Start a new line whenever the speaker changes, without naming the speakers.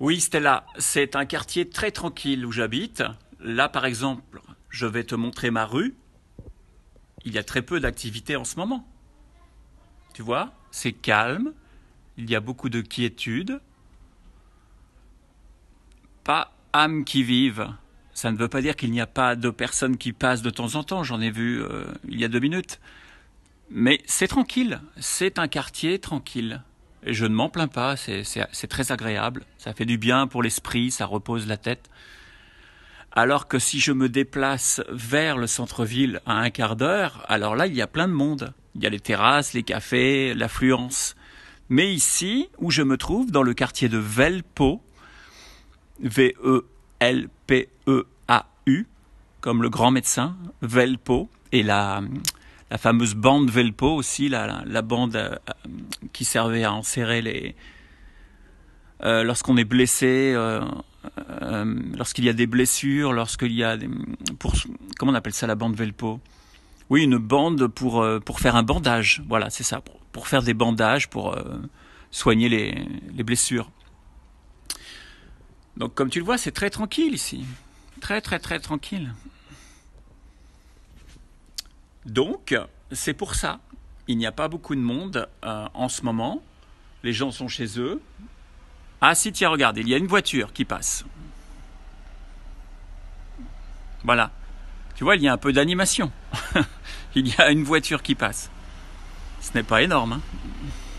Oui, Stella, c'est un quartier très tranquille où j'habite. Là, par exemple, je vais te montrer ma rue. Il y a très peu d'activité en ce moment. Tu vois, c'est calme, il y a beaucoup de quiétude. Pas âme qui vive. Ça ne veut pas dire qu'il n'y a pas de personnes qui passent de temps en temps, j'en ai vu euh, il y a deux minutes. Mais c'est tranquille, c'est un quartier tranquille. Et je ne m'en plains pas, c'est très agréable, ça fait du bien pour l'esprit, ça repose la tête. Alors que si je me déplace vers le centre-ville à un quart d'heure, alors là, il y a plein de monde. Il y a les terrasses, les cafés, l'affluence. Mais ici, où je me trouve, dans le quartier de Velpo, V-E-L-P-E-A-U, e e comme le grand médecin, Velpo, et la, fameuse bande Velpo aussi, la bande euh, qui servait à enserrer les. Euh, lorsqu'on est blessé, euh, euh, lorsqu'il y a des blessures, lorsqu'il y a des. Pour, comment on appelle ça la bande Velpo Oui, une bande pour, pour faire un bandage. Voilà, c'est ça. Pour, faire des bandages, pour soigner les, les blessures. Donc, comme tu le vois, c'est très tranquille ici.
Très, très, très tranquille.
Donc, c'est pour ça il n'y a pas beaucoup de monde euh, en ce moment. Les gens sont chez eux. Ah si, tiens, regarde, il y a une voiture qui passe. Voilà. Tu vois, il y a un peu d'animation. il y a une voiture qui passe. Ce n'est pas énorme. Hein.